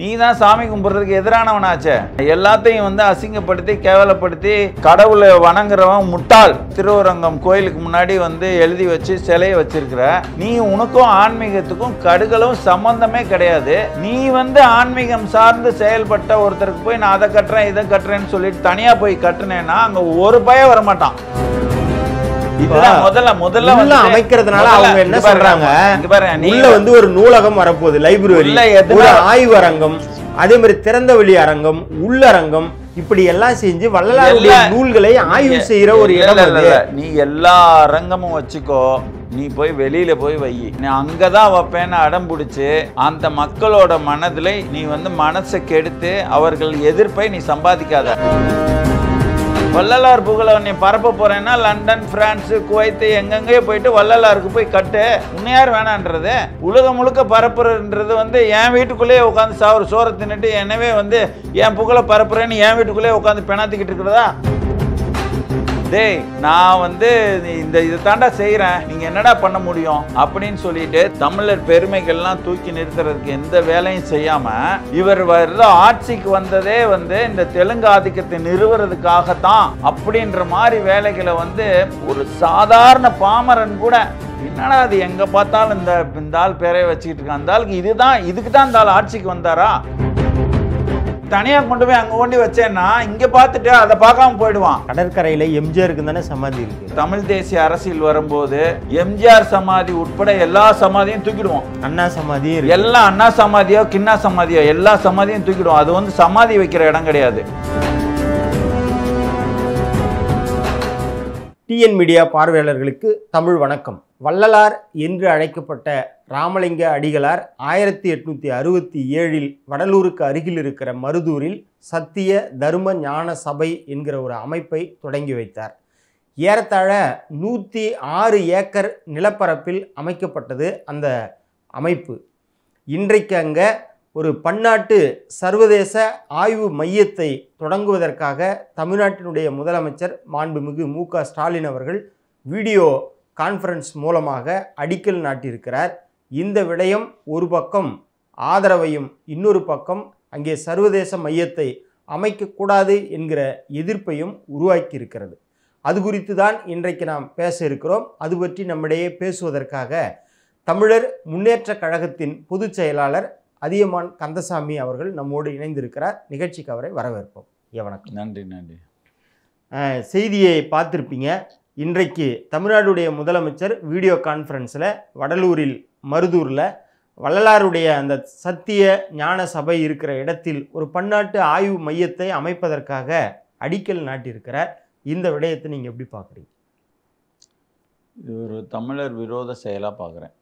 நீ தான் சாமி கும்பிட்றதுக்கு எதிரானவனாச்சே எல்லாத்தையும் வந்து அசிங்கப்படுத்தி கேவலப்படுத்தி கடவுளை வணங்குறவன் முட்டாள் திருவரங்கம் கோயிலுக்கு முன்னாடி வந்து எழுதி வச்சு சிலையை வச்சிருக்கிற நீ உனக்கும் ஆன்மீகத்துக்கும் கடுகளும் சம்பந்தமே கிடையாது நீ வந்து ஆன்மீகம் சார்ந்து செயல்பட்ட ஒருத்தருக்கு போய் நான் அதை கட்டுறேன் இதை கட்டுறேன்னு சொல்லிட்டு தனியாக போய் கட்டுனேன்னா அங்கே ஒரு பய வரமாட்டான் முதல்ல முதல்ல அமைக்கிறதுனால அவங்க என்ன சொல்றாங்க உள்ள வந்து ஒரு நூலகம் வரப்போகுது லைப்ரரி ஒரு ஆய்வரங்கம் அதே மாதிரி திறந்த வெளி அரங்கம் உள்ளரங்கம் இப்படி எல்லாம் செஞ்சு வள்ளலாருடைய நூல்களை ஆய்வு செய்யற ஒரு இடம் நீ எல்லா அரங்கமும் வச்சுக்கோ நீ போய் வெளியில போய் வை நீ அங்கதான் வைப்பேன்னு அடம் பிடிச்சி அந்த மக்களோட மனதில் நீ வந்து மனசை கெடுத்து அவர்கள் எதிர்ப்பை நீ சம்பாதிக்காத வள்ளலார் புகழ நீ பரப்ப போறேன்னா லண்டன் பிரான்ஸ் குவைத்து எங்கெங்கயோ போயிட்டு வள்ளலாருக்கு போய் கட்டு உன்னையார் வேணான்றது உலகம் முழுக்க பரப்புறன்றது வந்து என் வீட்டுக்குள்ளேயே உட்காந்து சாவர் சோற தின்னுட்டு என்னவே வந்து என் புகழை பரப்புறேன்னு என் வீட்டுக்குள்ளேயே உட்காந்து பெணாத்திக்கிட்டு இருக்கிறதா டேய் நான் வந்து இந்த இதை தாண்டா செய்கிறேன் நீங்கள் என்னடா பண்ண முடியும் அப்படின்னு சொல்லிட்டு தமிழர் பெருமைகள்லாம் தூக்கி நிறுத்துறதுக்கு எந்த வேலையும் செய்யாமல் இவர் வர்ற ஆட்சிக்கு வந்ததே வந்து இந்த தெலுங்கு ஆதிக்கத்தை நிறுவுறதுக்காகத்தான் அப்படின்ற மாதிரி வேலைகளை வந்து ஒரு சாதாரண பாமரன் கூட என்னடா அது எங்கே பார்த்தாலும் இந்த இந்த ஆள் பேரையை வச்சுக்கிட்டு இருக்கான் அந்த ஆளுக்கு இதுதான் இதுக்கு தான் இந்த ஆள் ஆட்சிக்கு வந்தாரா தனியாக கொண்டு போய் அங்கே ஓண்டி வச்சேன்னா இங்கே பார்த்துட்டு அதை பார்க்காம போயிடுவான் கடற்கரையில எம்ஜிஆருக்கு தானே சமாதி இருக்கு தமிழ் தேசிய அரசியல் வரும்போது எம்ஜிஆர் சமாதி உட்பட எல்லா சமாதியும் தூக்கிடுவோம் அண்ணா சமாதி எல்லா அண்ணா சமாதியோ கிண்ணா சமாதியோ எல்லா சமாதியும் தூக்கிடுவோம் அது வந்து சமாதி வைக்கிற இடம் கிடையாது டிஎன் மீடியா பார்வையாளர்களுக்கு தமிழ் வணக்கம் வள்ளலார் என்று அழைக்கப்பட்ட ராமலிங்க அடிகளார் ஆயிரத்தி எட்நூற்றி அறுபத்தி ஏழில் வடலூருக்கு அருகில் இருக்கிற மருதூரில் சத்திய தர்ம ஞான சபை என்கிற ஒரு அமைப்பை தொடங்கி வைத்தார் ஏறத்தாழ நூற்றி ஆறு ஏக்கர் நிலப்பரப்பில் அமைக்கப்பட்டது அந்த அமைப்பு இன்றைக்கு அங்கே ஒரு பன்னாட்டு சர்வதேச ஆய்வு மையத்தை தொடங்குவதற்காக தமிழ்நாட்டினுடைய முதலமைச்சர் மாண்புமிகு மு க ஸ்டாலின் அவர்கள் வீடியோ கான்ஃபரன்ஸ் மூலமாக அடிக்கல் நாட்டியிருக்கிறார் இந்த விடயம் ஒரு பக்கம் ஆதரவையும் இன்னொரு பக்கம் அங்கே சர்வதேச மையத்தை அமைக்கக்கூடாது என்கிற எதிர்ப்பையும் உருவாக்கியிருக்கிறது அது குறித்து தான் இன்றைக்கு நாம் பேச இருக்கிறோம் அது பற்றி நம்மிடையே பேசுவதற்காக தமிழர் முன்னேற்ற கழகத்தின் பொதுச் செயலாளர் அதியமான் கந்தசாமி அவர்கள் நம்மோடு இணைந்திருக்கிறார் நிகழ்ச்சிக்கு அவரை வரவேற்போம் வணக்கம் நன்றி நன்றி செய்தியை பார்த்துருப்பீங்க இன்றைக்கு தமிழ்நாடுடைய முதலமைச்சர் வீடியோ கான்ஃபரன்ஸில் வடலூரில் மருதூரில் வள்ளலாருடைய அந்த சத்திய ஞான சபை இருக்கிற இடத்தில் ஒரு பன்னாட்டு ஆய்வு மையத்தை அமைப்பதற்காக அடிக்கல் நாட்டியிருக்கிறார் இந்த விடயத்தை நீங்கள் எப்படி பார்க்குறீங்க இது ஒரு தமிழர் விரோத செயலாக பார்க்குறேன்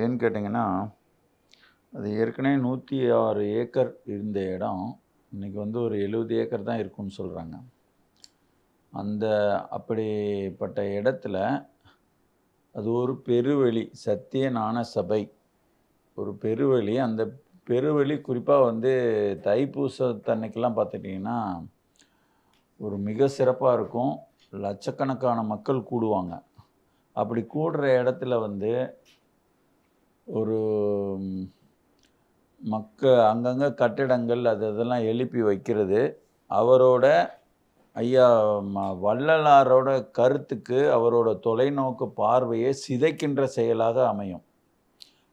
ஏன்னு கேட்டிங்கன்னா அது ஏற்கனவே நூற்றி ஆறு ஏக்கர் இருந்த இடம் இன்றைக்கி வந்து ஒரு எழுபது ஏக்கர் தான் இருக்குன்னு சொல்கிறாங்க அந்த அப்படிப்பட்ட இடத்துல அது ஒரு பெருவெளி சத்தியநான சபை ஒரு பெருவெளி அந்த பெருவெளி குறிப்பாக வந்து தன்னைக்கெல்லாம் பார்த்துட்டிங்கன்னா ஒரு மிக சிறப்பாக இருக்கும் லட்சக்கணக்கான மக்கள் கூடுவாங்க அப்படி கூடுற இடத்துல வந்து ஒரு மக்க அங்கங்கே கட்டிடங்கள் அது இதெல்லாம் எழுப்பி வைக்கிறது அவரோட ஐயா வள்ளலாரோட கருத்துக்கு அவரோட தொலைநோக்கு பார்வையை சிதைக்கின்ற செயலாக அமையும்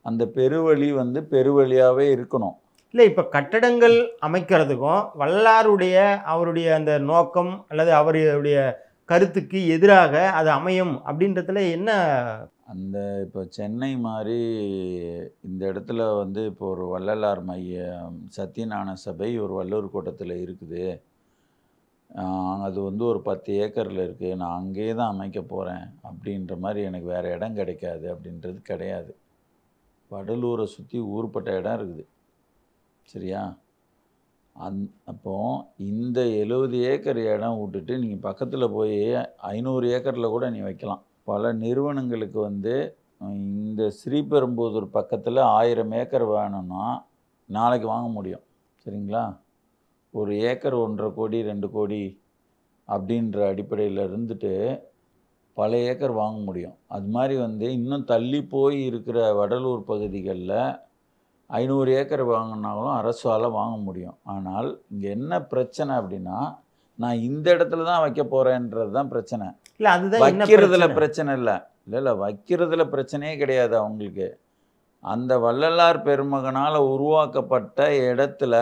அந்த பெருவழி வந்து பெருவழியாகவே இருக்கணும் இல்லை இப்போ கட்டடங்கள் அமைக்கிறதுக்கும் வள்ளலாருடைய அவருடைய அந்த நோக்கம் அல்லது அவருடைய கருத்துக்கு எதிராக அது அமையும் அப்படின்றதுல என்ன அந்த இப்போ சென்னை மாதிரி இந்த இடத்துல வந்து இப்போ ஒரு வள்ளலார் மைய சத்தியநான சபை ஒரு வல்லூர் கூட்டத்தில் இருக்குது அது வந்து ஒரு பத்து ஏக்கரில் இருக்குது நான் அங்கேயே தான் அமைக்க போகிறேன் அப்படின்ற மாதிரி எனக்கு வேறு இடம் கிடைக்காது அப்படின்றது கிடையாது வடலூரை சுற்றி ஊர்பட்ட இடம் இருக்குது சரியா அந் அப்போ இந்த எழுபது ஏக்கர் இடம் விட்டுட்டு நீங்கள் பக்கத்தில் போய் ஐநூறு ஏக்கரில் கூட நீ வைக்கலாம் பல நிறுவனங்களுக்கு வந்து இந்த ஸ்ரீபெரும்புதூர் பக்கத்தில் ஆயிரம் ஏக்கர் வேணும்னா நாளைக்கு வாங்க முடியும் சரிங்களா ஒரு ஏக்கர் ஒன்றரை கோடி ரெண்டு கோடி அப்படின்ற அடிப்படையில் இருந்துட்டு பல ஏக்கர் வாங்க முடியும் அது மாதிரி வந்து இன்னும் தள்ளி போய் இருக்கிற வடலூர் பகுதிகளில் ஐநூறு ஏக்கர் வாங்கினாலும் அரசால் வாங்க முடியும் ஆனால் இங்கே என்ன பிரச்சனை அப்படின்னா நான் இந்த இடத்துல தான் வைக்க போகிறேன்றது தான் பிரச்சனை இல்லை அதுதான் வைக்கிறதுல பிரச்சனை இல்லை இல்லை இல்லை வைக்கிறதுல பிரச்சனையே கிடையாது அவங்களுக்கு அந்த வள்ளலார் பெருமகனால் உருவாக்கப்பட்ட இடத்துல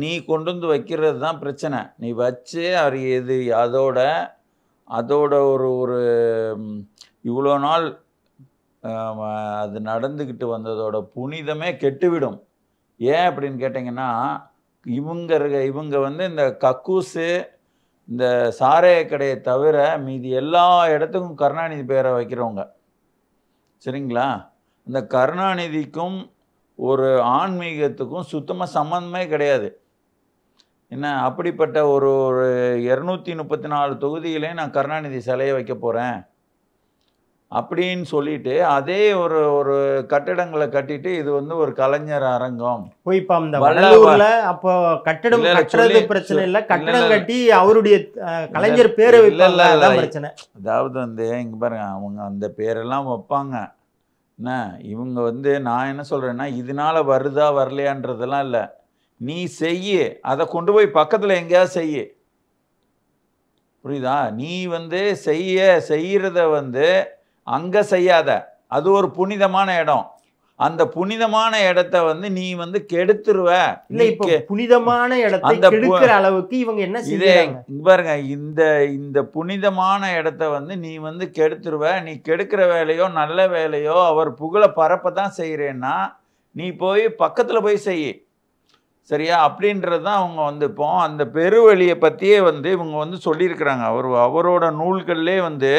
நீ கொண்டு வந்து வைக்கிறது தான் பிரச்சனை நீ வச்சு அவர் எது அதோட அதோட ஒரு ஒரு இவ்வளோ நாள் அது நடந்துக்கிட்டு வந்ததோட புனிதமே கெட்டுவிடும் ஏன் அப்படின்னு கேட்டிங்கன்னா இவங்க இவங்க வந்து இந்த கக்கூசு இந்த சாரைய கடையை தவிர மீதி எல்லா இடத்துக்கும் கருணாநிதி பேரை வைக்கிறவங்க சரிங்களா இந்த கருணாநிதிக்கும் ஒரு ஆன்மீகத்துக்கும் சுத்தமாக சம்மந்தமே கிடையாது என்ன அப்படிப்பட்ட ஒரு ஒரு இரநூத்தி முப்பத்தி நாலு தொகுதியிலே நான் கருணாநிதி சிலையை வைக்க போகிறேன் அப்படின்னு சொல்லிட்டு அதே ஒரு ஒரு கட்டிடங்களை கட்டிட்டு இது வந்து ஒரு கலைஞர் அரங்கம் இப்போ அந்த வள்ளலூர்ல அப்போ கட்டிடம் கட்டுறது பிரச்சனை இல்லை கட்டிடம் கட்டி அவருடைய கலைஞர் பேரை பிரச்சனை அதாவது வந்து இங்க பாருங்க அவங்க அந்த பேரெல்லாம் வைப்பாங்க என்ன இவங்க வந்து நான் என்ன சொல்றேன்னா இதனால வருதா வரலையான்றதெல்லாம் இல்லை நீ செய்ய அதை கொண்டு போய் பக்கத்தில் எங்கேயாவது செய்ய புரியுதா நீ வந்து செய்ய செய்கிறத வந்து அங்கே செய்யாத அது ஒரு புனிதமான இடம் அந்த புனிதமான இடத்த வந்து நீ வந்து கெடுத்துருவ புனிதமான அளவுக்கு இவங்க என்ன பாருங்க இந்த இந்த புனிதமான இடத்த வந்து நீ வந்து கெடுத்துருவ நீ கெடுக்கிற வேலையோ நல்ல வேலையோ அவர் புகழ பரப்ப தான் செய்கிறேன்னா நீ போய் பக்கத்தில் போய் செய்ய சரியா அப்படின்றது தான் அவங்க வந்து இப்போ அந்த பெருவழியை பற்றியே வந்து இவங்க வந்து சொல்லியிருக்கிறாங்க அவர் அவரோட நூல்கள்லே வந்து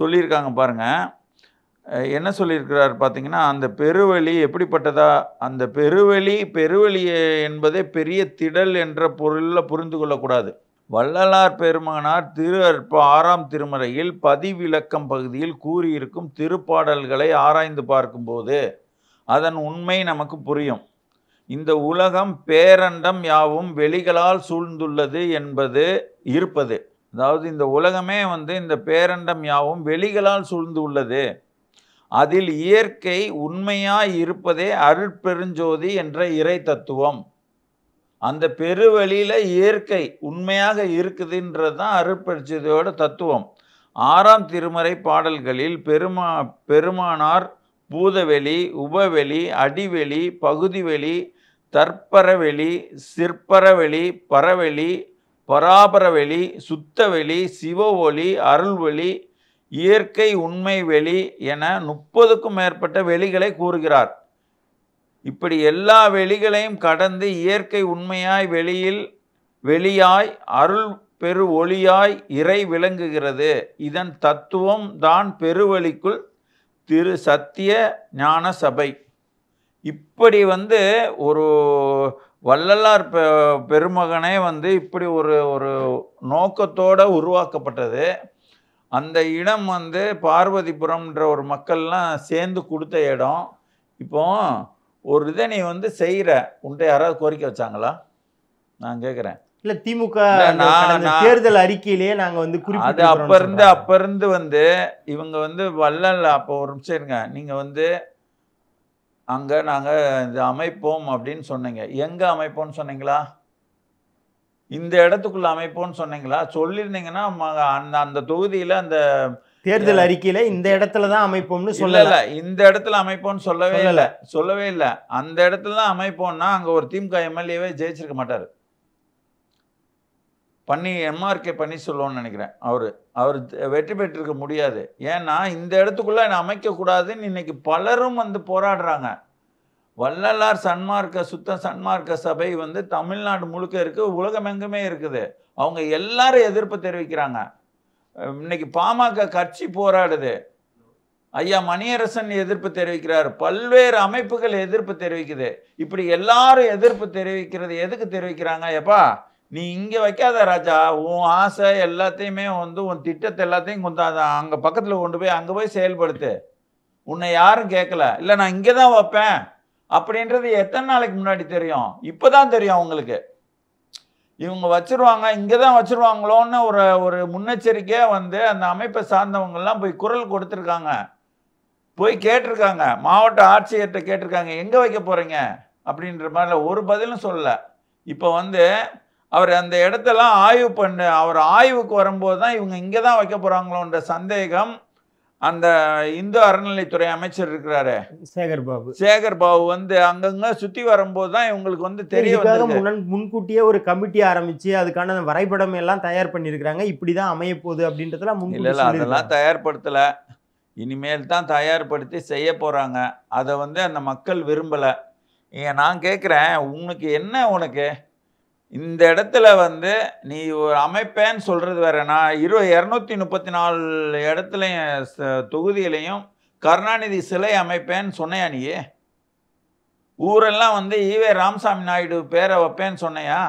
சொல்லியிருக்காங்க பாருங்கள் என்ன சொல்லியிருக்கிறார் பார்த்திங்கன்னா அந்த பெருவழி எப்படிப்பட்டதா அந்த பெருவழி பெருவழி என்பதே பெரிய திடல் என்ற பொருளில் புரிந்து கொள்ளக்கூடாது வள்ளலார் பெருமகனார் திரு அற்ப ஆறாம் திருமறையில் பதிவிலக்கம் பகுதியில் கூறியிருக்கும் திருப்பாடல்களை ஆராய்ந்து பார்க்கும்போது அதன் உண்மை நமக்கு புரியும் இந்த உலகம் பேரண்டம் யாவும் வெளிகளால் சூழ்ந்துள்ளது என்பது இருப்பது அதாவது இந்த உலகமே வந்து இந்த பேரண்டம் யாவும் வெளிகளால் சூழ்ந்து உள்ளது அதில் இயற்கை உண்மையாய் இருப்பதே அருட்பெருஞ்சோதி என்ற இறை தத்துவம் அந்த பெருவழியில் இயற்கை உண்மையாக இருக்குதுன்றது தான் அருட்பெருஞ்சோதியோட தத்துவம் ஆறாம் திருமறை பாடல்களில் பெருமா பெருமானார் பூதவெளி உபவெளி அடிவெளி பகுதிவெளி தற்பரவெளி சிற்பரவெளி பரவெளி பராபரவெளி சுத்தவெளி ஒளி அருள்வெளி இயற்கை உண்மை வெளி என முப்பதுக்கும் மேற்பட்ட வெளிகளை கூறுகிறார் இப்படி எல்லா வெளிகளையும் கடந்து இயற்கை உண்மையாய் வெளியில் வெளியாய் அருள் பெரு ஒளியாய் இறை விளங்குகிறது இதன் தத்துவம் தான் பெருவெளிக்குள் திரு சத்திய ஞான சபை இப்படி வந்து ஒரு வள்ளலார் பெருமகனே வந்து இப்படி ஒரு ஒரு நோக்கத்தோடு உருவாக்கப்பட்டது அந்த இடம் வந்து பார்வதிபுரம்ன்ற ஒரு மக்கள்லாம் சேர்ந்து கொடுத்த இடம் இப்போ ஒரு இதை நீ வந்து செய்கிற உன்ட்ட யாராவது கோரிக்கை வச்சாங்களா நான் கேட்குறேன் இல்ல திமுக தேர்தல் அறிக்கையிலேயே நாங்க வந்து குறிப்பிட்டு அப்ப இருந்து அப்ப இருந்து வந்து இவங்க வந்து வல்லல அப்ப ஒரு நிமிஷம் இருங்க நீங்க வந்து அங்க நாங்க இது அமைப்போம் அப்படின்னு சொன்னீங்க எங்க அமைப்போம்னு சொன்னீங்களா இந்த இடத்துக்குள்ள அமைப்போம்னு சொன்னீங்களா சொல்லியிருந்தீங்கன்னா அந்த அந்த தொகுதியில அந்த தேர்தல் அறிக்கையில இந்த இடத்துல தான் அமைப்போம்னு சொல்லல இந்த இடத்துல அமைப்போம்னு சொல்லவே இல்லை சொல்லவே இல்லை அந்த இடத்துல தான் அமைப்போம்னா அங்க ஒரு திமுக எம்எல்ஏவே ஜெயிச்சிருக்க மாட்டாரு பண்ணி எம்ஆர்கே பண்ணி சொல்லுவோம்னு நினைக்கிறேன் அவர் அவர் வெற்றி பெற்றிருக்க முடியாது ஏன்னா இந்த இடத்துக்குள்ளே என்னை அமைக்கக்கூடாதுன்னு இன்றைக்கி பலரும் வந்து போராடுறாங்க வள்ளலார் சன்மார்க்க சுத்த சன்மார்க்க சபை வந்து தமிழ்நாடு முழுக்க இருக்குது உலகம் எங்குமே இருக்குது அவங்க எல்லாரும் எதிர்ப்பு தெரிவிக்கிறாங்க இன்னைக்கு பாமக கட்சி போராடுது ஐயா மணியரசன் எதிர்ப்பு தெரிவிக்கிறார் பல்வேறு அமைப்புகள் எதிர்ப்பு தெரிவிக்குது இப்படி எல்லாரும் எதிர்ப்பு தெரிவிக்கிறது எதுக்கு தெரிவிக்கிறாங்க எப்பா நீ இங்கே வைக்காத ராஜா உன் ஆசை எல்லாத்தையுமே வந்து உன் திட்டத்தை எல்லாத்தையும் கொஞ்சம் அங்கே பக்கத்தில் கொண்டு போய் அங்கே போய் செயல்படுத்து உன்னை யாரும் கேட்கல இல்லை நான் இங்கே தான் வைப்பேன் அப்படின்றது எத்தனை நாளைக்கு முன்னாடி தெரியும் இப்போ தான் தெரியும் உங்களுக்கு இவங்க வச்சுருவாங்க இங்கே தான் வச்சுருவாங்களோன்னு ஒரு ஒரு முன்னெச்சரிக்கையாக வந்து அந்த அமைப்பை எல்லாம் போய் குரல் கொடுத்துருக்காங்க போய் கேட்டிருக்காங்க மாவட்ட ஆட்சியர்கிட்ட கேட்டிருக்காங்க எங்கே வைக்க போகிறீங்க அப்படின்ற மாதிரில ஒரு பதிலும் சொல்லலை இப்போ வந்து அவர் அந்த இடத்தெல்லாம் ஆய்வு பண்ண அவர் ஆய்வுக்கு வரும்போது தான் இவங்க இங்கே தான் வைக்க போகிறாங்களோன்ற சந்தேகம் அந்த இந்து அறநிலைத்துறை அமைச்சர் இருக்கிறாரு சேகர் பாபு சேகர் பாபு வந்து அங்கங்க சுத்தி வரும்போது தான் இவங்களுக்கு வந்து தெரிய முன்கூட்டியே ஒரு கமிட்டி ஆரம்பிச்சு அதுக்கான வரைபடம் எல்லாம் தயார் பண்ணியிருக்கிறாங்க இப்படிதான் அமைய போகுது அப்படின்றதுல அதெல்லாம் தயார்படுத்தல இனிமேல் தான் தயார்படுத்தி செய்ய போறாங்க அதை வந்து அந்த மக்கள் விரும்பல நான் கேட்குறேன் உனக்கு என்ன உனக்கு இந்த இடத்துல வந்து நீ ஒரு அமைப்பேன்னு சொல்கிறது வேற நான் இரு இரநூத்தி முப்பத்தி நாலு இடத்துலையும் தொகுதியிலையும் கருணாநிதி சிலை அமைப்பேன்னு சொன்னையா நீ ஊரெல்லாம் வந்து ஈவே ராமசாமி நாயுடு பேரை வைப்பேன்னு சொன்னையா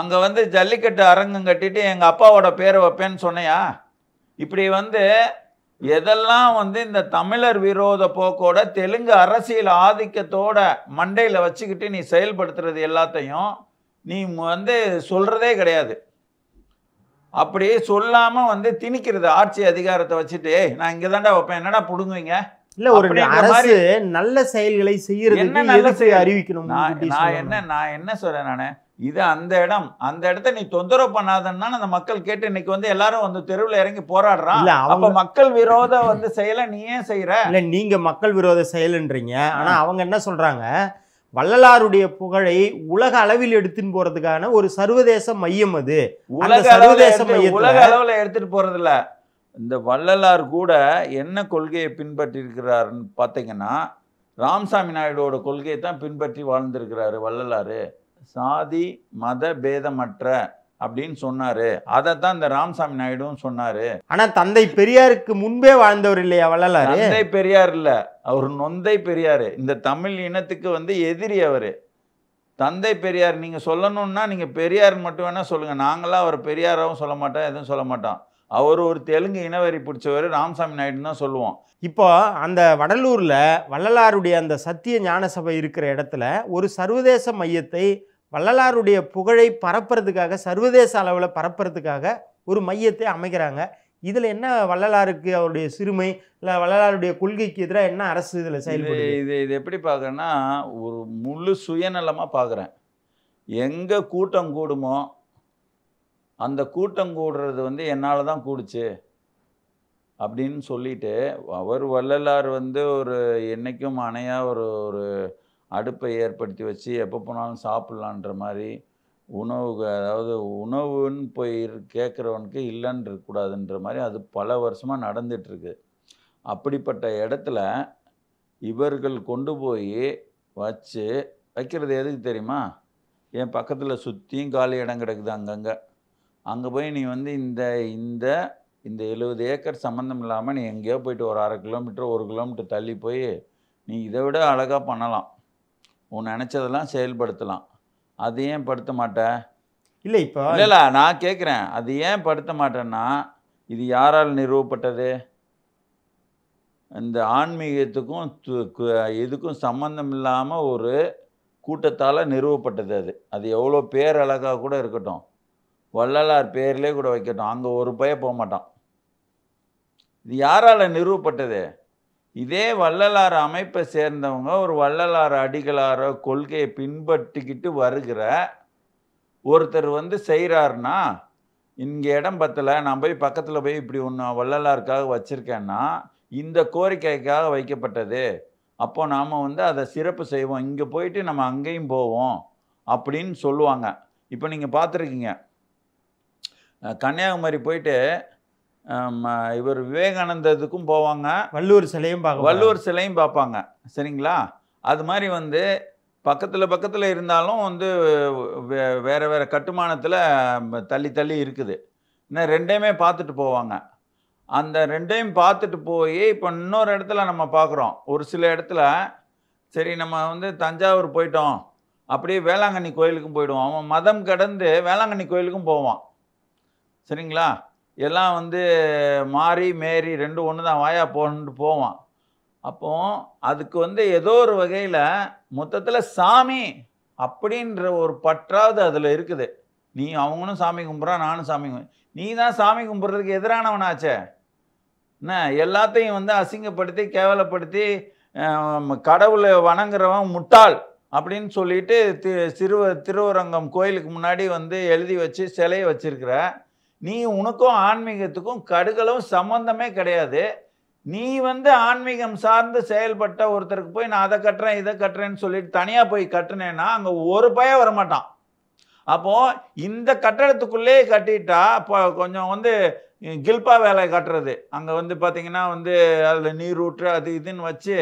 அங்கே வந்து ஜல்லிக்கட்டு அரங்கம் கட்டிட்டு எங்கள் அப்பாவோட பேரை வைப்பேன்னு சொன்னையா இப்படி வந்து எதெல்லாம் வந்து இந்த தமிழர் விரோத போக்கோட தெலுங்கு அரசியல் ஆதிக்கத்தோட மண்டையில் வச்சுக்கிட்டு நீ செயல்படுத்துறது எல்லாத்தையும் நீ வந்து சொல்கிறதே கிடையாது அப்படி சொல்லாமல் வந்து திணிக்கிறது ஆட்சி அதிகாரத்தை வச்சுட்டு நான் இங்கே தாண்டா வைப்பேன் என்னடா பிடுங்குவீங்க இல்லை ஒரு அரசு நல்ல செயல்களை செய்யறது என்ன நல்ல செயல் அறிவிக்கணும் நான் என்ன நான் என்ன சொல்றேன் நான் இது அந்த இடம் அந்த இடத்த நீ தொந்தரவு பண்ணாதன்னா அந்த மக்கள் கேட்டு இன்னைக்கு வந்து எல்லாரும் வந்து தெருவில் இறங்கி போராடுறான் அப்ப மக்கள் விரோத வந்து செயலை நீ ஏன் செய்யற இல்ல நீங்க மக்கள் விரோத செயலுன்றீங்க ஆனால் அவங்க என்ன சொல்றாங்க வள்ளலாருடைய புகழை உலக அளவில் எடுத்துன்னு போறதுக்கான ஒரு சர்வதேச மையம் அது உலக சர்வதேச மையம் உலக அளவில் எடுத்துட்டு போறது இல்ல இந்த வள்ளலார் கூட என்ன கொள்கையை பின்பற்றி இருக்கிறாருன்னு பார்த்தீங்கன்னா ராம்சாமி நாயுடோட கொள்கையை தான் பின்பற்றி வாழ்ந்திருக்கிறாரு வள்ளலாறு சாதி மத பேதமற்ற அப்படின்னு சொன்னாரு அதை தான் இந்த ராமசாமி நாயுடும் சொன்னாரு ஆனா தந்தை பெரியாருக்கு முன்பே வாழ்ந்தவர் இல்லையா வள்ளலார் தந்தை பெரியார் இல்ல அவர் நொந்தை பெரியார் இந்த தமிழ் இனத்துக்கு வந்து எதிரி அவரு தந்தை பெரியார் நீங்க சொல்லணும்னா நீங்க பெரியார் மட்டும் வேணா சொல்லுங்க நாங்களாம் அவர் பெரியாராகவும் சொல்ல மாட்டோம் எதுவும் சொல்ல மாட்டோம் அவர் ஒரு தெலுங்கு இனவரி பிடிச்சவர் ராமசாமி நாயுடுன்னு தான் சொல்லுவோம் இப்போ அந்த வடலூரில் வள்ளலாருடைய அந்த சத்திய ஞான சபை இருக்கிற இடத்துல ஒரு சர்வதேச மையத்தை வள்ளலாருடைய புகழை பரப்புறதுக்காக சர்வதேச அளவில் பரப்புறதுக்காக ஒரு மையத்தை அமைக்கிறாங்க இதில் என்ன வள்ளலாருக்கு அவருடைய சிறுமை இல்லை வள்ளலாருடைய கொள்கைக்கு எதிராக என்ன அரசு இதில் செயல்படுது இது இது எப்படி பார்க்குறேன்னா ஒரு முழு சுயநலமாக பார்க்குறேன் எங்கே கூட்டம் கூடுமோ அந்த கூட்டம் கூடுறது வந்து என்னால் தான் கூடுச்சு அப்படின்னு சொல்லிட்டு அவர் வள்ளலார் வந்து ஒரு என்றைக்கும் அணையாக ஒரு ஒரு அடுப்பை ஏற்படுத்தி வச்சு எப்போ போனாலும் சாப்பிட்லான்ற மாதிரி உணவுக்கு அதாவது உணவுன்னு போய் கேட்குறவனுக்கு இல்லைன்னு இருக்கக்கூடாதுன்ற மாதிரி அது பல வருஷமாக நடந்துகிட்ருக்கு அப்படிப்பட்ட இடத்துல இவர்கள் கொண்டு போய் வச்சு வைக்கிறது எதுக்கு தெரியுமா என் பக்கத்தில் சுற்றியும் காலி இடம் கிடக்குது அங்கங்கே அங்கே போய் நீ வந்து இந்த இந்த இந்த எழுபது ஏக்கர் சம்மந்தம் இல்லாமல் நீ எங்கேயோ போயிட்டு ஒரு அரை கிலோமீட்டர் ஒரு கிலோமீட்டர் தள்ளி போய் நீ இதை விட அழகாக பண்ணலாம் உன் நினச்சதெல்லாம் செயல்படுத்தலாம் அது ஏன் படுத்த மாட்டேன் இல்லை இப்போ இல்லை நான் கேட்குறேன் அது ஏன் படுத்த மாட்டேன்னா இது யாரால் நிறுவப்பட்டது இந்த ஆன்மீகத்துக்கும் இதுக்கும் சம்மந்தம் இல்லாமல் ஒரு கூட்டத்தால் நிறுவப்பட்டது அது அது எவ்வளோ பேரழகாக கூட இருக்கட்டும் வள்ளலார் பேர்லேயே கூட வைக்கட்டும் அங்கே ஒரு பைய போக மாட்டான் இது யாரால் நிறுவப்பட்டது இதே வள்ளலார் அமைப்பை சேர்ந்தவங்க ஒரு வள்ளலார் அடிகளாரோ கொள்கையை பின்பற்றிக்கிட்டு வருகிற ஒருத்தர் வந்து செய்கிறாருன்னா இங்கே இடம் பத்தில் நான் போய் பக்கத்தில் போய் இப்படி ஒன்று வள்ளலாருக்காக வச்சுருக்கேன்னா இந்த கோரிக்கைக்காக வைக்கப்பட்டது அப்போ நாம் வந்து அதை சிறப்பு செய்வோம் இங்கே போயிட்டு நம்ம அங்கேயும் போவோம் அப்படின்னு சொல்லுவாங்க இப்போ நீங்கள் பார்த்துருக்கீங்க கன்னியாகுமரி போயிட்டு இவர் விவேகானந்ததுக்கும் போவாங்க வள்ளுவர் சிலையும் பார்க்க வள்ளுவர் சிலையும் பார்ப்பாங்க சரிங்களா அது மாதிரி வந்து பக்கத்தில் பக்கத்தில் இருந்தாலும் வந்து வேறு வேறு கட்டுமானத்தில் தள்ளி தள்ளி இருக்குது இன்னும் ரெண்டையுமே பார்த்துட்டு போவாங்க அந்த ரெண்டையும் பார்த்துட்டு போய் இப்போ இன்னொரு இடத்துல நம்ம பார்க்குறோம் ஒரு சில இடத்துல சரி நம்ம வந்து தஞ்சாவூர் போயிட்டோம் அப்படியே வேளாங்கண்ணி கோயிலுக்கும் போயிடுவோம் அவன் மதம் கடந்து வேளாங்கண்ணி கோயிலுக்கும் போவான் சரிங்களா எல்லாம் வந்து மாறி மேரி ரெண்டு ஒன்று தான் வாயா போகணுன்ட்டு போவான் அப்போ அதுக்கு வந்து ஏதோ ஒரு வகையில் மொத்தத்தில் சாமி அப்படின்ற ஒரு பற்றாவது அதில் இருக்குது நீ அவங்களும் சாமி கும்பிட்றா நானும் சாமி நீ தான் சாமி கும்பிட்றதுக்கு எதிரானவனாச்சே என்ன எல்லாத்தையும் வந்து அசிங்கப்படுத்தி கேவலப்படுத்தி கடவுளை வணங்குறவன் முட்டாள் அப்படின்னு சொல்லிட்டு திரு சிறுவ திருவரங்கம் கோயிலுக்கு முன்னாடி வந்து எழுதி வச்சு சிலையை வச்சுருக்கிற நீ உனக்கும் ஆன்மீகத்துக்கும் கடுகளும் சம்மந்தமே கிடையாது நீ வந்து ஆன்மீகம் சார்ந்து செயல்பட்ட ஒருத்தருக்கு போய் நான் அதை கட்டுறேன் இதை கட்டுறேன்னு சொல்லிட்டு தனியாக போய் கட்டுனேன்னா அங்கே ஒரு பையன் வரமாட்டான் அப்போது இந்த கட்டடத்துக்குள்ளேயே கட்டிட்டா இப்போ கொஞ்சம் வந்து கில்பா வேலை கட்டுறது அங்கே வந்து பார்த்திங்கன்னா வந்து அதில் நீர் ஊற்று அது இதுன்னு வச்சு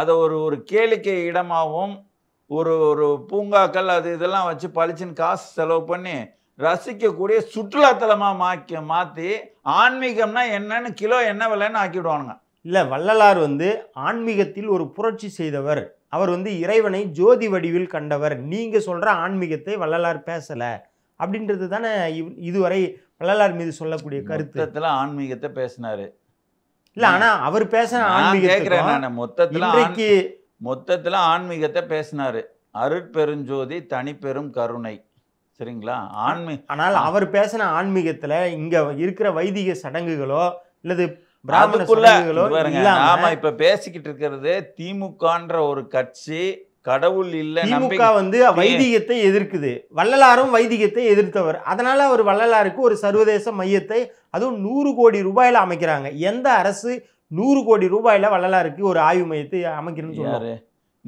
அதை ஒரு ஒரு கேளிக்கை இடமாகவும் ஒரு ஒரு பூங்காக்கள் அது இதெல்லாம் வச்சு பளிச்சின்னு காசு செலவு பண்ணி ரசிக்கக்கூடிய சுற்றுலாத்தலமாக மாக்கி மாற்றி ஆன்மீகம்னா என்னன்னு கிலோ என்ன விலைன்னு ஆக்கிடுவானுங்க இல்லை வள்ளலார் வந்து ஆன்மீகத்தில் ஒரு புரட்சி செய்தவர் அவர் வந்து இறைவனை ஜோதி வடிவில் கண்டவர் நீங்கள் சொல்கிற ஆன்மீகத்தை வள்ளலார் பேசலை அப்படின்றது தானே இவ் இதுவரை வள்ளலார் மீது சொல்லக்கூடிய கருத்தத்தில் ஆன்மீகத்தை பேசினார் இல்லை ஆனால் அவர் பேசின ஆன்மீகம் நான் மொத்தத்தில் மொத்தத்தில் ஆன்மீகத்தை பேசினார் அருட்பெருஞ்சோதி தனிப்பெரும் கருணை சரிங்களா ஆன்மீ ஆனால் அவர் பேசின ஆன்மீகத்தில் இங்கே இருக்கிற வைதிக சடங்குகளோ இல்லது ஆமா இப்ப பேசிக்கிட்டு இருக்கிறது திமுகன்ற ஒரு கட்சி கடவுள் இல்ல திமுக வந்து வைதிகத்தை எதிர்க்குது வள்ளலாரும் வைதிகத்தை எதிர்த்தவர் அதனால அவர் வள்ளலாருக்கு ஒரு சர்வதேச மையத்தை அதுவும் நூறு கோடி ரூபாயில அமைக்கிறாங்க எந்த அரசு நூறு கோடி ரூபாயில வள்ளலாருக்கு ஒரு ஆய்வு மையத்தை அமைக்கணும்னு சொல்றாரு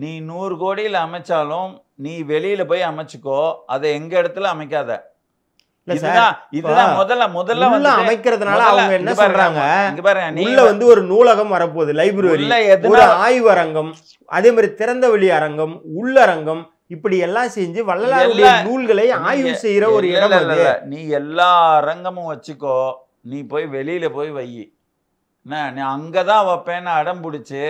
நீ நூறு கோடியில் அமைச்சாலும் நீ வெளியில போய் அமைச்சுக்கோ அதை எங்க இடத்துல அமைக்காத ஒரு நூலகம் வரப்போகுது லைப்ரரி ஒரு ஆய்வரங்கம் அதே மாதிரி திறந்த வெளி அரங்கம் உள்ளரங்கம் இப்படி எல்லாம் செஞ்சு வள்ளலாருடைய நூல்களை ஆய்வு செய்யற ஒரு இடம் நீ எல்லா அரங்கமும் வச்சுக்கோ நீ போய் வெளியில போய் வை நான் அங்கதான் வைப்பேன்னு அடம் புடிச்சு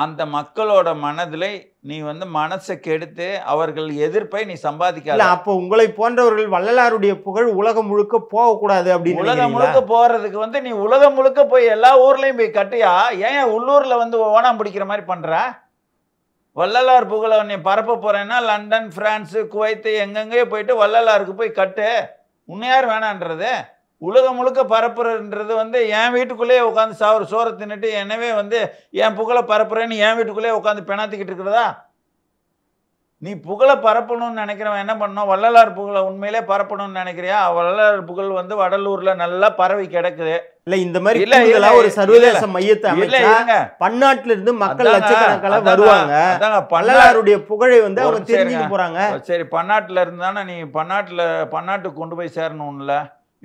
அந்த மக்களோட மனதில் நீ வந்து மனசை கெடுத்து அவர்கள் எதிர்ப்பை நீ சம்பாதிக்கல அப்போ உங்களை போன்றவர்கள் வள்ளலாருடைய புகழ் உலகம் முழுக்க போகக்கூடாது அப்படின்னு உலகம் முழுக்க போகிறதுக்கு வந்து நீ உலகம் முழுக்க போய் எல்லா ஊர்லேயும் போய் கட்டியா ஏன் உள்ளூரில் வந்து ஓணம் பிடிக்கிற மாதிரி பண்ணுற வள்ளலார் புகழை நீ பரப்ப போகிறேன்னா லண்டன் ஃப்ரான்ஸு குவைத்து எங்கெங்கேயோ போயிட்டு வள்ளலாருக்கு போய் கட்டு உன்னையார் வேணான்றது உலகம் முழுக்க பரப்புறன்றது வந்து என் வீட்டுக்குள்ளேயே உட்காந்து சாவர சோறை தின்னுட்டு என்னவே வந்து என் புகழை பரப்புறேன்னு என் வீட்டுக்குள்ளேயே உட்காந்து பெணாத்திக்கிட்டு இருக்கிறதா நீ புகழை பரப்பணும்னு நினைக்கிறவன் என்ன பண்ணும் வள்ளலார் புகழை உண்மையிலே பரப்பணும்னு நினைக்கிறியா வள்ளலார் புகழ் வந்து வடலூர்ல நல்லா பரவி கிடக்குது இல்ல இந்த மாதிரி இல்ல ஒரு சர்வதேச மையத்தை பன்னாட்டுல இருந்து மக்கள் லட்சக்கணக்கான வருவாங்க வள்ளலாருடைய புகழை வந்து அவங்க தெரிஞ்சுக்க போறாங்க சரி பன்னாட்டுல இருந்தானே நீ பன்னாட்டுல பன்னாட்டுக்கு கொண்டு போய் சேரணும்ல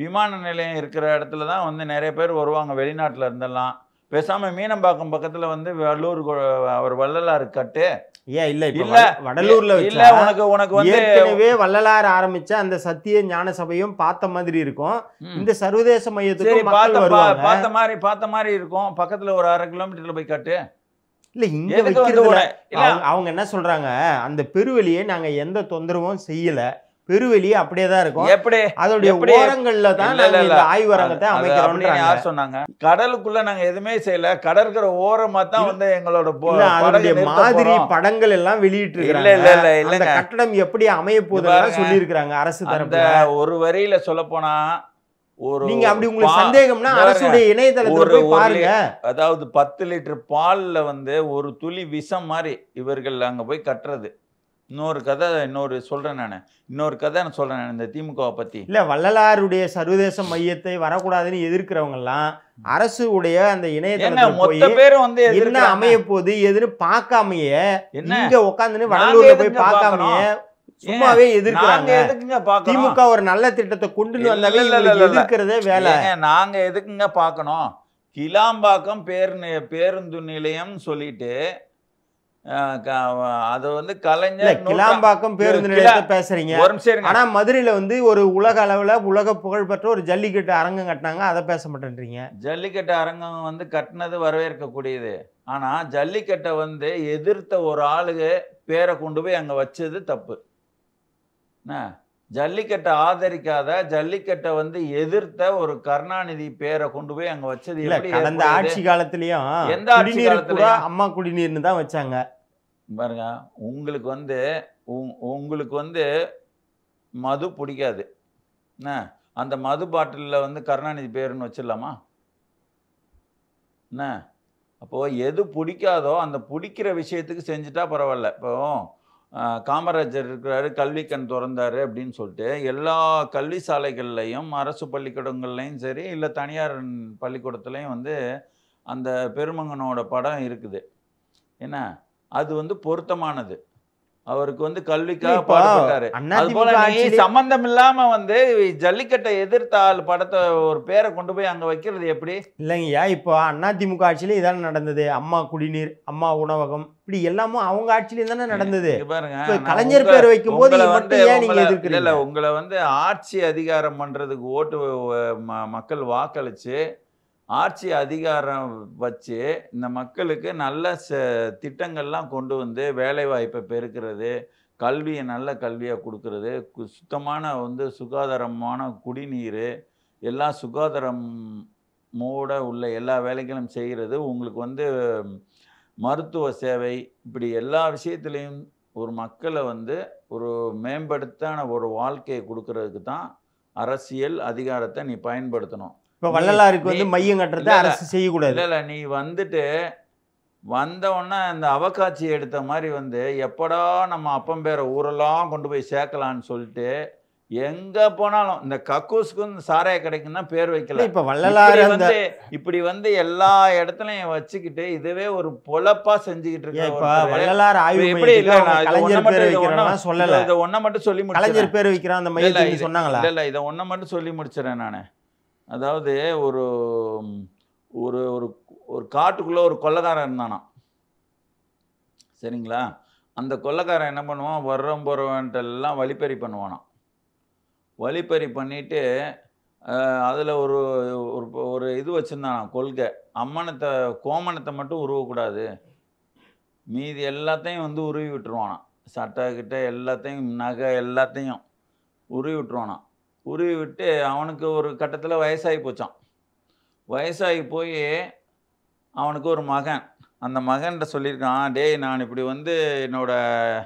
விமான நிலையம் இருக்கிற இடத்துல தான் வந்து நிறைய பேர் வருவாங்க வெளிநாட்டில் இருந்தெல்லாம் பேசாமல் மீனம்பாக்கம் பக்கத்தில் வந்து வல்லூர் அவர் வள்ளலாறு கட்டு ஏன் இல்ல இல்ல வடலூர்ல இல்ல உனக்கு உனக்கு ஏற்கனவே வள்ளலாறு ஆரம்பிச்ச அந்த சத்திய ஞான சபையும் பார்த்த மாதிரி இருக்கும் இந்த சர்வதேச மையத்துக்கு பார்த்த பார்த்த மாதிரி பார்த்த மாதிரி இருக்கும் பக்கத்துல ஒரு அரை கிலோமீட்டர்ல போய் கட்டு இல்ல இங்க வைக்கிறது அவங்க என்ன சொல்றாங்க அந்த பெருவெளியை நாங்க எந்த தொந்தரவும் செய்யல பெருவெளியே அப்படியே தான் இருக்கும் எப்படி அதோடைய ஓரங்கள்ல தான் இந்த ஆய்வரங்கத்தை அமைக்கிறோம் யார் சொன்னாங்க கடலுக்குள்ள நாங்க எதுவுமே செய்யல கடற்கரை ஓரமா தான் வந்து எங்களோட அதனுடைய மாதிரி படங்கள் எல்லாம் வெளியிட்டு இருக்காங்க இல்ல இல்ல இல்ல கட்டடம் எப்படி அமைய போகுதுன்னு சொல்லி இருக்காங்க அரசு தரப்பு ஒரு வரியில சொல்ல போனா ஒரு நீங்க அப்படி உங்களுக்கு சந்தேகம்னா அரசுடைய இணையதளத்துல போய் பாருங்க அதாவது பத்து லிட்டர் பால்ல வந்து ஒரு துளி விஷம் மாதிரி இவர்கள் அங்க போய் கட்டுறது இன்னொரு கதை இன்னொரு சொல்கிறேன் நான் இன்னொரு கதை நான் சொல்கிறேன் நான் இந்த திமுகவை பற்றி இல்லை வள்ளலாருடைய சர்வதேச மையத்தை வரக்கூடாதுன்னு எதிர்க்கிறவங்கலாம் அரசு உடைய அந்த இணையதளம் வந்து என்ன அமைய போது எதிர பார்க்காமைய இங்கே உட்காந்துன்னு வடலூரில் போய் சும்மாவே எதிர்க்கிறாங்க திமுக ஒரு நல்ல திட்டத்தை கொண்டு வந்தாலே எதிர்க்கிறதே வேலை நாங்க எதுக்குங்க பார்க்கணும் கிளாம்பாக்கம் பேருந்து நிலையம் சொல்லிட்டு அது வந்து கலைஞர் கிளாம்பாக்கம் பேருந்து நிலையத்தை பேசுறீங்க ஆனா மதுரையில வந்து ஒரு உலக அளவுல உலக புகழ்பெற்ற ஒரு ஜல்லிக்கட்டு அரங்கம் கட்டினாங்க அதை பேச மாட்டேன்றீங்க ஜல்லிக்கட்டு அரங்கம் வந்து கட்டினது வரவேற்கக்கூடியது ஆனா ஜல்லிக்கட்டை வந்து எதிர்த்த ஒரு ஆளுக பேரை கொண்டு போய் அங்க வச்சது தப்பு என்ன ஜல்லிக்கட்டை ஆதரிக்காத ஜல்லிக்கட்டை வந்து எதிர்த்த ஒரு கருணாநிதி பேரை கொண்டு போய் அங்க வச்சது அந்த ஆட்சி காலத்திலயும் எந்த ஆட்சி காலத்துல அம்மா குடிநீர்னு தான் வச்சாங்க பாருங்க உங்களுக்கு வந்து உங்களுக்கு வந்து மது பிடிக்காது என்ன அந்த மது பாட்டிலில் வந்து கருணாநிதி பேருன்னு வச்சிடலாமா என்ன அப்போது எது பிடிக்காதோ அந்த பிடிக்கிற விஷயத்துக்கு செஞ்சுட்டா பரவாயில்ல இப்போ காமராஜர் இருக்கிறாரு கல்வி கண் திறந்தாரு அப்படின்னு சொல்லிட்டு எல்லா கல்வி சாலைகள்லையும் அரசு பள்ளிக்கூடங்கள்லையும் சரி இல்லை தனியார் பள்ளிக்கூடத்துலையும் வந்து அந்த பெருமங்கனோட படம் இருக்குது என்ன அது வந்து பொருத்தமானது அவருக்கு வந்து கல்விக்காக பாடுபட்டாரு அது போல சம்பந்தம் இல்லாம வந்து ஜல்லிக்கட்டை எதிர்த்தால் படத்தை ஒரு பேரை கொண்டு போய் அங்க வைக்கிறது எப்படி இல்லைங்கய்யா இப்போ அதிமுக ஆட்சியிலே இதான நடந்தது அம்மா குடிநீர் அம்மா உணவகம் இப்படி எல்லாமும் அவங்க ஆட்சியிலே தானே நடந்தது பாருங்க கலைஞர் பேர் வைக்கும் போது இல்ல உங்களை வந்து ஆட்சி அதிகாரம் பண்றதுக்கு ஓட்டு மக்கள் வாக்களிச்சு ஆட்சி அதிகாரம் வச்சு இந்த மக்களுக்கு நல்ல ச திட்டங்கள்லாம் கொண்டு வந்து வேலைவாய்ப்பை பெருக்கிறது கல்வியை நல்ல கல்வியாக கொடுக்கறது சுத்தமான வந்து சுகாதாரமான குடிநீர் எல்லா சுகாதாரம் மூட உள்ள எல்லா வேலைகளும் செய்கிறது உங்களுக்கு வந்து மருத்துவ சேவை இப்படி எல்லா விஷயத்துலேயும் ஒரு மக்களை வந்து ஒரு மேம்படுத்தான ஒரு வாழ்க்கையை கொடுக்கறதுக்கு தான் அரசியல் அதிகாரத்தை நீ பயன்படுத்தணும் இப்போ வள்ளலாருக்கு வந்து மையம் கட்டுறது அரசு செய்யக்கூடாது இல்லை நீ வந்துட்டு வந்தவுடனே இந்த அவக்காட்சி எடுத்த மாதிரி வந்து எப்படா நம்ம அப்பம் பேரை ஊரெல்லாம் கொண்டு போய் சேர்க்கலான்னு சொல்லிட்டு எங்கே போனாலும் இந்த கக்கூஸ்க்கு இந்த சாராய கிடைக்கும்னா பேர் வைக்கல இப்போ வள்ளலார் வந்து இப்படி வந்து எல்லா இடத்துலையும் வச்சுக்கிட்டு இதுவே ஒரு பொழப்பாக செஞ்சுக்கிட்டு இருக்கேன் வள்ளலார் ஆய்வு எப்படி சொல்லலை இதை ஒன்றை மட்டும் சொல்லி முடிச்சு பேர் வைக்கிறான் அந்த மையத்தில் சொன்னாங்களா இல்லை இதை ஒன்றை மட்டும் சொல்லி முடிச்சிடறேன் நான் அதாவது ஒரு ஒரு ஒரு ஒரு காட்டுக்குள்ளே ஒரு கொள்ளக்காரன் இருந்தானா சரிங்களா அந்த கொள்ளக்காரன் என்ன பண்ணுவான் வர்றோம் போகிறவன்ட்டெல்லாம் வழிப்பறி பண்ணுவானான் வழிப்பறி பண்ணிவிட்டு அதில் ஒரு ஒரு இது வச்சுருந்தானா கொள்கை அம்மனத்தை கோமணத்தை மட்டும் உருவக்கூடாது மீதி எல்லாத்தையும் வந்து உருவி விட்டுருவானான் சட்டை கிட்ட எல்லாத்தையும் நகை எல்லாத்தையும் உருவி விட்டுருவானான் உருவி விட்டு அவனுக்கு ஒரு கட்டத்தில் வயசாகி போச்சான் வயசாகி போய் அவனுக்கு ஒரு மகன் அந்த மகன்கிட்ட சொல்லியிருக்கான் டேய் நான் இப்படி வந்து என்னோடய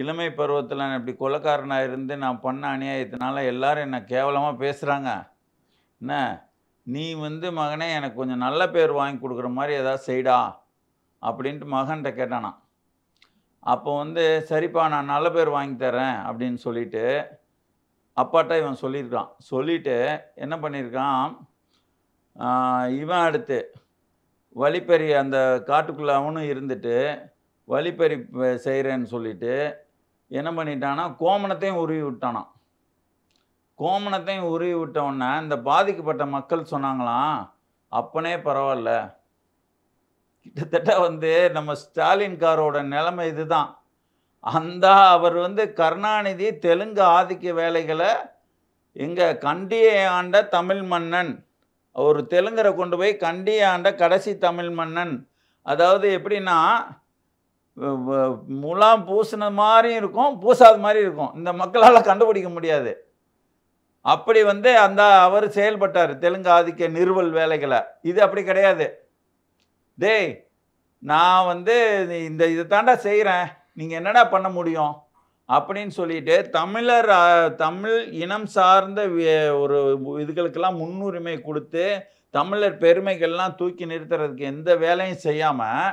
இளமை பருவத்தில் நான் இப்படி கொலக்காரனாக இருந்து நான் பண்ண அநியாயத்தினால எல்லோரும் என்னை கேவலமாக பேசுகிறாங்க என்ன நீ வந்து மகனே எனக்கு கொஞ்சம் நல்ல பேர் வாங்கி கொடுக்குற மாதிரி ஏதாவது செய்டா அப்படின்ட்டு மகன்கிட்ட கேட்டானான் அப்போ வந்து சரிப்பா நான் நல்ல பேர் வாங்கி தரேன் அப்படின்னு சொல்லிட்டு அப்பாட்ட இவன் சொல்லியிருக்கான் சொல்லிட்டு என்ன பண்ணியிருக்கான் இவன் அடுத்து வழிப்பறி அந்த காட்டுக்குள்ளே அவனும் இருந்துட்டு வழிப்பறி செய்கிறேன்னு சொல்லிவிட்டு என்ன பண்ணிட்டான்னா கோமணத்தையும் உருவி விட்டானான் கோமணத்தையும் உருவி விட்டவுடனே இந்த பாதிக்கப்பட்ட மக்கள் சொன்னாங்களாம் அப்பனே பரவாயில்ல கிட்டத்தட்ட வந்து நம்ம ஸ்டாலின் காரோட நிலைமை இதுதான் அந்த அவர் வந்து கருணாநிதி தெலுங்கு ஆதிக்க வேலைகளை இங்கே கண்டியை ஆண்ட தமிழ் மன்னன் ஒரு தெலுங்கரை கொண்டு போய் கண்டியை ஆண்ட கடைசி தமிழ் மன்னன் அதாவது எப்படின்னா முலாம் பூசின மாதிரியும் இருக்கும் பூசாத மாதிரி இருக்கும் இந்த மக்களால் கண்டுபிடிக்க முடியாது அப்படி வந்து அந்த அவர் செயல்பட்டார் தெலுங்கு ஆதிக்க நிறுவல் வேலைகளை இது அப்படி கிடையாது டேய் நான் வந்து இந்த இதை தாண்டா செய்கிறேன் நீங்கள் என்னடா பண்ண முடியும் அப்படின்னு சொல்லிட்டு தமிழர் தமிழ் இனம் சார்ந்த ஒரு இதுகளுக்கெல்லாம் முன்னுரிமை கொடுத்து தமிழர் பெருமைகள்லாம் தூக்கி நிறுத்துறதுக்கு எந்த வேலையும் செய்யாமல்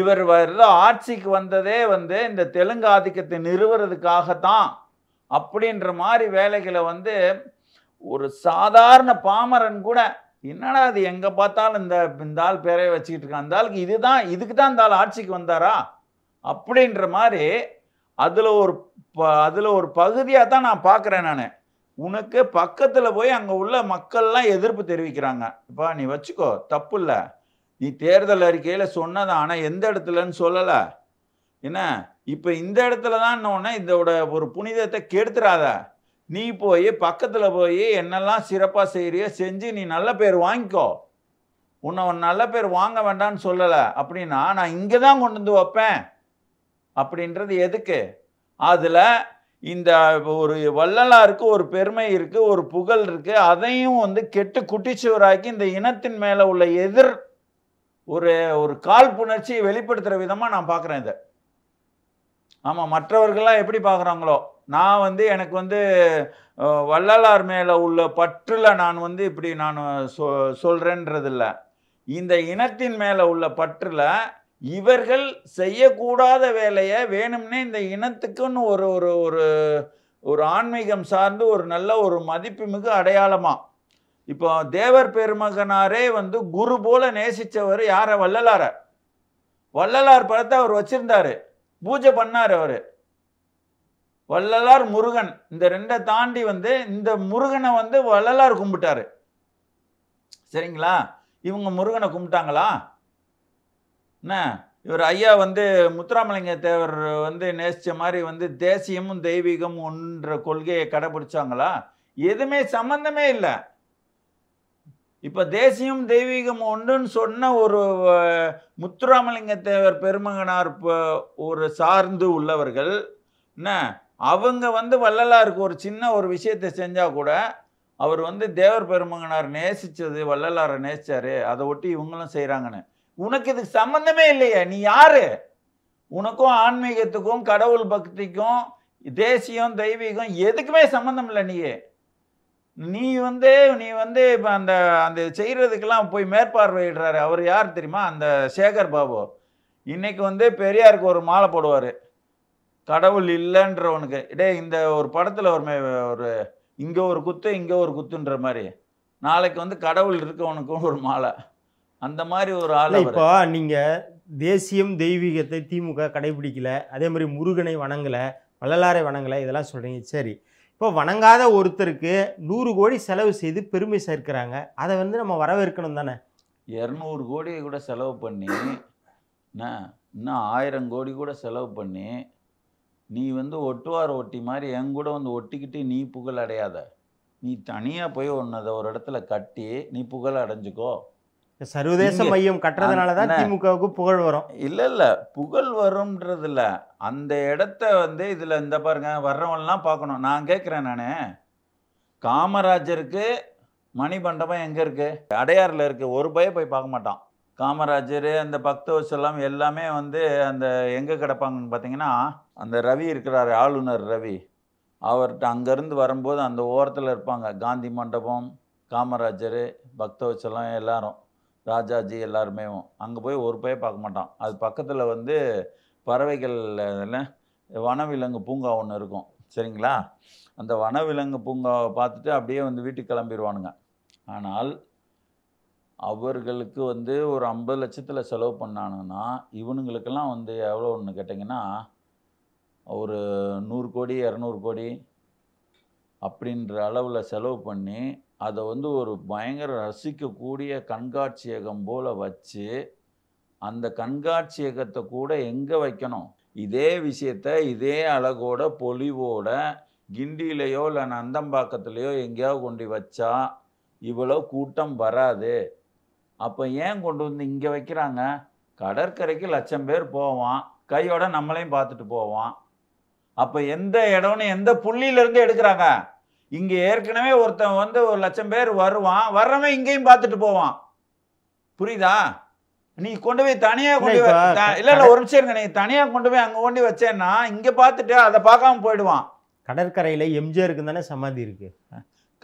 இவர் வர்ற ஆட்சிக்கு வந்ததே வந்து இந்த தெலுங்கு ஆதிக்கத்தை நிறுவுறதுக்காகத்தான் அப்படின்ற மாதிரி வேலைகளை வந்து ஒரு சாதாரண பாமரன் கூட என்னடா அது எங்கே பார்த்தாலும் இந்த இந்த ஆள் பேரையை வச்சுக்கிட்டு இருக்கான் அந்த ஆளுக்கு இதுதான் இதுக்கு தான் இந்த ஆள் ஆட்சிக்கு வந்தாரா அப்படின்ற மாதிரி அதில் ஒரு ப அதில் ஒரு பகுதியாக தான் நான் பார்க்குறேன் நான் உனக்கு பக்கத்தில் போய் அங்கே உள்ள மக்கள்லாம் எதிர்ப்பு தெரிவிக்கிறாங்க இப்போ நீ வச்சுக்கோ தப்பு இல்லை நீ தேர்தல் அறிக்கையில் சொன்னதான் ஆனால் எந்த இடத்துலன்னு சொல்லலை என்ன இப்போ இந்த இடத்துல தான் இதோட ஒரு புனிதத்தை கெடுத்துறாத நீ போய் பக்கத்தில் போய் என்னெல்லாம் சிறப்பாக செய்கிறியோ செஞ்சு நீ நல்ல பேர் வாங்கிக்கோ உன்னை நல்ல பேர் வாங்க வேண்டாம்னு சொல்லலை அப்படின்னா நான் இங்கே தான் கொண்டு வந்து வைப்பேன் அப்படின்றது எதுக்கு அதில் இந்த ஒரு வள்ளலாருக்கு ஒரு பெருமை இருக்குது ஒரு புகழ் இருக்குது அதையும் வந்து கெட்டு குட்டிச்சுவராக்கி இந்த இனத்தின் மேலே உள்ள எதிர் ஒரு ஒரு காழ்ப்புணர்ச்சியை வெளிப்படுத்துகிற விதமாக நான் பார்க்குறேன் இதை ஆமாம் மற்றவர்கள்லாம் எப்படி பார்க்குறாங்களோ நான் வந்து எனக்கு வந்து வள்ளலார் மேலே உள்ள பற்றில் நான் வந்து இப்படி நான் சொ சொல்கிறேன்றதில்லை இந்த இனத்தின் மேலே உள்ள பற்றில் இவர்கள் செய்யக்கூடாத வேலையை வேணும்னே இந்த இனத்துக்குன்னு ஒரு ஒரு ஒரு ஒரு ஆன்மீகம் சார்ந்து ஒரு நல்ல ஒரு மதிப்பு மிகு அடையாளமாக இப்போ தேவர் பெருமகனாரே வந்து குரு போல நேசித்தவர் யாரை வள்ளலார வள்ளலார் படத்தை அவர் வச்சிருந்தாரு பூஜை பண்ணார் அவர் வள்ளலார் முருகன் இந்த ரெண்டை தாண்டி வந்து இந்த முருகனை வந்து வள்ளலார் கும்பிட்டாரு சரிங்களா இவங்க முருகனை கும்பிட்டாங்களா என்ன இவர் ஐயா வந்து முத்துராமலிங்க தேவர் வந்து நேசித்த மாதிரி வந்து தேசியமும் தெய்வீகமும் ஒன்ற கொள்கையை கடைபிடிச்சாங்களா எதுவுமே சம்மந்தமே இல்லை இப்போ தேசியம் தெய்வீகம் ஒன்றுன்னு சொன்ன ஒரு முத்துராமலிங்க தேவர் பெருமகனார் ஒரு சார்ந்து உள்ளவர்கள் என்ன அவங்க வந்து வள்ளலாருக்கு ஒரு சின்ன ஒரு விஷயத்தை செஞ்சால் கூட அவர் வந்து தேவர் பெருமகனார் நேசித்தது வள்ளலாரை நேசித்தார் அதை ஒட்டி இவங்களும் செய்கிறாங்கன்னு உனக்கு இதுக்கு சம்மந்தமே இல்லையே நீ யாரு உனக்கும் ஆன்மீகத்துக்கும் கடவுள் பக்திக்கும் தேசியம் தெய்வீகம் எதுக்குமே சம்மந்தம் இல்லை நீ நீ வந்து நீ வந்து இப்போ அந்த அந்த செய்கிறதுக்கெல்லாம் போய் மேற்பார்வையிடுறாரு அவர் யார் தெரியுமா அந்த சேகர் பாபு இன்னைக்கு வந்து பெரியாருக்கு ஒரு மாலை போடுவார் கடவுள் இல்லைன்றவனுக்கு டே இந்த ஒரு படத்தில் ஒரு ஒரு இங்கே ஒரு குத்து இங்கே ஒரு குத்துன்ற மாதிரி நாளைக்கு வந்து கடவுள் இருக்கவனுக்கும் ஒரு மாலை அந்த மாதிரி ஒரு ஆள் இப்போ நீங்கள் தேசியம் தெய்வீகத்தை திமுக கடைபிடிக்கல அதே மாதிரி முருகனை வணங்கலை வள்ளலாரை வணங்கலை இதெல்லாம் சொல்கிறீங்க சரி இப்போ வணங்காத ஒருத்தருக்கு நூறு கோடி செலவு செய்து பெருமை சேர்க்கிறாங்க அதை வந்து நம்ம வரவேற்கணும் தானே இரநூறு கோடியை கூட செலவு பண்ணி இன்னும் ஆயிரம் கோடி கூட செலவு பண்ணி நீ வந்து ஒட்டுவார ஒட்டி மாதிரி என் கூட வந்து ஒட்டிக்கிட்டு நீ புகழ் அடையாத நீ தனியாக போய் ஒன்றதை ஒரு இடத்துல கட்டி நீ புகழ் அடைஞ்சிக்கோ சர்வதேச மையம் கட்டுறதுனாலதான் திமுகவுக்கு புகழ் வரும் இல்ல இல்ல புகழ் வரும்ன்றது இல்ல அந்த இடத்த வந்து இதுல இந்த பாருங்க வர்றவன்லாம் பார்க்கணும் நான் கேட்கிறேன் நானு காமராஜருக்கு மண்டபம் எங்க இருக்கு அடையாறுல இருக்கு ஒரு பய போய் பார்க்க மாட்டான் காமராஜர் அந்த எல்லாம் எல்லாமே வந்து அந்த எங்கே கிடப்பாங்கன்னு பார்த்தீங்கன்னா அந்த ரவி இருக்கிறார் ஆளுநர் ரவி அவர்கிட்ட அங்கேருந்து வரும்போது அந்த ஓரத்தில் இருப்பாங்க காந்தி மண்டபம் காமராஜர் பக்தவச்சலம் எல்லாரும் ராஜாஜி எல்லாருமே அங்கே போய் ஒரு பையன் பார்க்க மாட்டான் அது பக்கத்தில் வந்து பறவைகள் வனவிலங்கு பூங்கா ஒன்று இருக்கும் சரிங்களா அந்த வனவிலங்கு பூங்காவை பார்த்துட்டு அப்படியே வந்து வீட்டுக்கு கிளம்பிடுவானுங்க ஆனால் அவர்களுக்கு வந்து ஒரு ஐம்பது லட்சத்தில் செலவு பண்ணானுங்கன்னா இவனுங்களுக்கெல்லாம் வந்து எவ்வளோ ஒன்று கேட்டிங்கன்னா ஒரு நூறு கோடி இரநூறு கோடி அப்படின்ற அளவில் செலவு பண்ணி அதை வந்து ஒரு பயங்கர ரசிக்கக்கூடிய கண்காட்சியகம் போல் வச்சு அந்த கண்காட்சியகத்தை கூட எங்கே வைக்கணும் இதே விஷயத்த இதே அழகோட பொலிவோட கிண்டியிலையோ இல்லை நந்தம்பாக்கத்துலேயோ எங்கேயாவது கொண்டு வச்சா இவ்வளோ கூட்டம் வராது அப்போ ஏன் கொண்டு வந்து இங்கே வைக்கிறாங்க கடற்கரைக்கு லட்சம் பேர் போவான் கையோட நம்மளையும் பார்த்துட்டு போவான் அப்போ எந்த இடம்னு எந்த புள்ளியிலேருந்து எடுக்கிறாங்க இங்கே ஏற்கனவே ஒருத்தன் வந்து ஒரு லட்சம் பேர் வருவான் வர்றவன் இங்கேயும் பார்த்துட்டு போவான் புரியுதா நீ கொண்டு போய் தனியாக கொண்டு இல்ல இல்ல ஒரு நிமிஷம் இருங்க நீ தனியாக கொண்டு போய் அங்கே கொண்டு வச்சேன்னா இங்கே பார்த்துட்டு அதை பார்க்காம போயிடுவான் கடற்கரையில் எம்ஜிஆருக்கு தானே சமாதி இருக்கு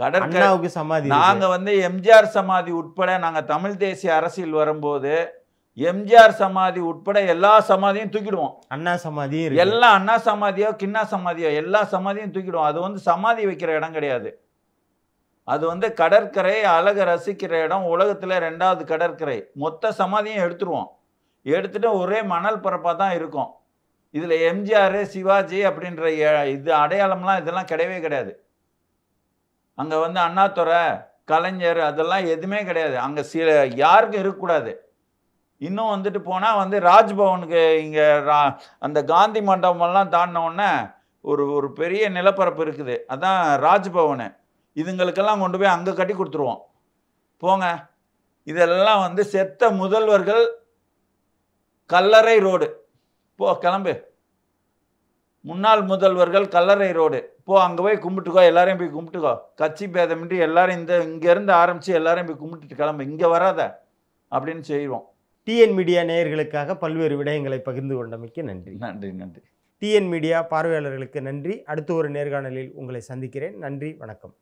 கடற்கரைக்கு சமாதி நாங்கள் வந்து எம்ஜிஆர் சமாதி உட்பட நாங்கள் தமிழ் தேசிய அரசியல் வரும்போது எம்ஜிஆர் சமாதி உட்பட எல்லா சமாதியும் தூக்கிடுவோம் அண்ணா சமாதி எல்லா அண்ணா சமாதியோ கிண்ணா சமாதியோ எல்லா சமாதியும் தூக்கிடுவோம் அது வந்து சமாதி வைக்கிற இடம் கிடையாது அது வந்து கடற்கரை அழகை ரசிக்கிற இடம் உலகத்தில் ரெண்டாவது கடற்கரை மொத்த சமாதியும் எடுத்துருவோம் எடுத்துகிட்டு ஒரே மணல் பரப்பாக தான் இருக்கும் இதில் எம்ஜிஆர் சிவாஜி அப்படின்ற இது அடையாளம்லாம் இதெல்லாம் கிடையவே கிடையாது அங்கே வந்து அண்ணாத்துறை கலைஞர் அதெல்லாம் எதுவுமே கிடையாது அங்கே சில யாருக்கும் இருக்கக்கூடாது இன்னும் வந்துட்டு போனால் வந்து ராஜ்பவனுக்கு இங்கே ரா அந்த காந்தி மண்டபமெல்லாம் தாண்டினோடனே ஒரு ஒரு பெரிய நிலப்பரப்பு இருக்குது அதான் ராஜ்பவனு இதுங்களுக்கெல்லாம் கொண்டு போய் அங்கே கட்டி கொடுத்துருவோம் போங்க இதெல்லாம் வந்து செத்த முதல்வர்கள் கல்லறை ரோடு போ கிளம்பு முன்னாள் முதல்வர்கள் கல்லறை ரோடு போ அங்கே போய் கும்பிட்டுக்கோ எல்லாரையும் போய் கும்பிட்டுக்கோ கட்சி பேதமின்றி எல்லாரும் இந்த இங்கேருந்து ஆரம்பித்து எல்லாரையும் போய் கும்பிட்டுட்டு கிளம்பு இங்கே வராத அப்படின்னு செய்வோம் டிஎன் மீடியா நேயர்களுக்காக பல்வேறு விடயங்களை பகிர்ந்து கொண்டமைக்கு நன்றி நன்றி நன்றி டிஎன் மீடியா பார்வையாளர்களுக்கு நன்றி அடுத்த ஒரு நேர்காணலில் உங்களை சந்திக்கிறேன் நன்றி வணக்கம்